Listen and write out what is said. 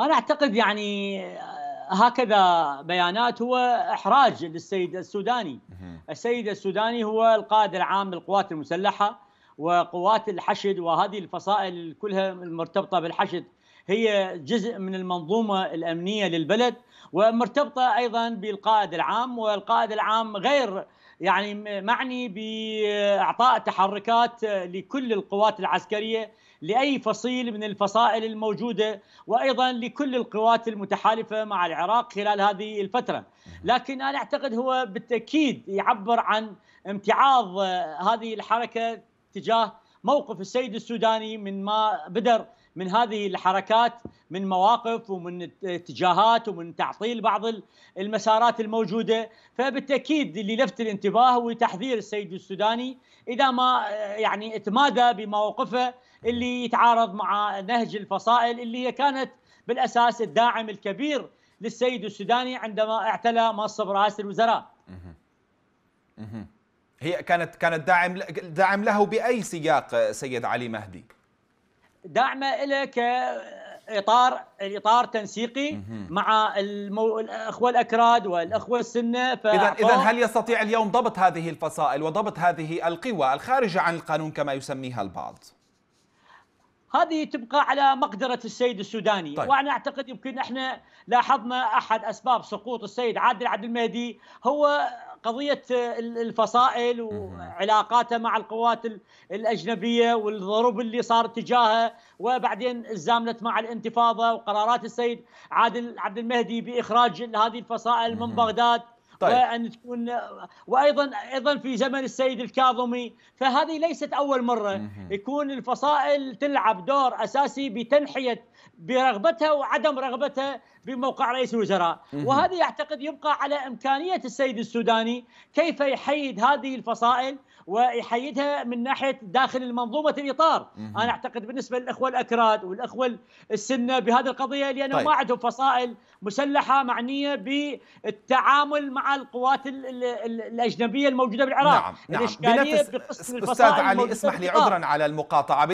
انا اعتقد يعني آه، هكذا بيانات هو احراج للسيد السوداني السيد السوداني هو القائد العام للقوات المسلحه وقوات الحشد وهذه الفصائل كلها المرتبطه بالحشد هي جزء من المنظومه الامنيه للبلد ومرتبطه ايضا بالقائد العام والقائد العام غير يعني معني باعطاء تحركات لكل القوات العسكريه لاي فصيل من الفصائل الموجوده وايضا لكل القوات المتحالفه مع العراق خلال هذه الفتره، لكن انا اعتقد هو بالتاكيد يعبر عن امتعاض هذه الحركه تجاه موقف السيد السوداني من ما بدر من هذه الحركات من مواقف ومن اتجاهات ومن تعطيل بعض المسارات الموجوده فبالتاكيد اللي لفت الانتباه هو تحذير السيد السوداني اذا ما يعني اتمادى بمواقفه اللي يتعارض مع نهج الفصائل اللي هي كانت بالاساس الداعم الكبير للسيد السوداني عندما اعتلى منصب رئاسه الوزراء. هي كانت كانت داعم داعم له باي سياق سيد علي مهدي؟ داعمه له كاطار اطار تنسيقي مع المو... الاخوه الاكراد والاخوه السنه اذا اذا هل يستطيع اليوم ضبط هذه الفصائل وضبط هذه القوى الخارجه عن القانون كما يسميها البعض؟ هذه تبقى على مقدره السيد السوداني طيب. وانا اعتقد يمكن احنا لاحظنا احد اسباب سقوط السيد عادل عبد المهدي هو قضيه الفصائل وعلاقاته مع القوات الاجنبيه والضرب اللي صار تجاهه وبعدين زاملت مع الانتفاضه وقرارات السيد عادل عبد المهدي باخراج هذه الفصائل من بغداد طيب. وان تكون وايضا ايضا في زمن السيد الكاظمي فهذه ليست اول مره مه. يكون الفصائل تلعب دور اساسي بتنحيه برغبتها وعدم رغبتها بموقع رئيس الوزراء مه. وهذا يعتقد يبقى على امكانيه السيد السوداني كيف يحيد هذه الفصائل ويحيدها من ناحيه داخل المنظومه الاطار مم. انا اعتقد بالنسبه للاخوه الاكراد والاخوه السنه بهذه القضيه لانه طيب. ما عندهم فصائل مسلحه معنيه بالتعامل مع القوات الـ الـ الـ الاجنبيه الموجوده بالعراق نعم نعم بنفس استاذ علي اسمح لي عذرا على المقاطعه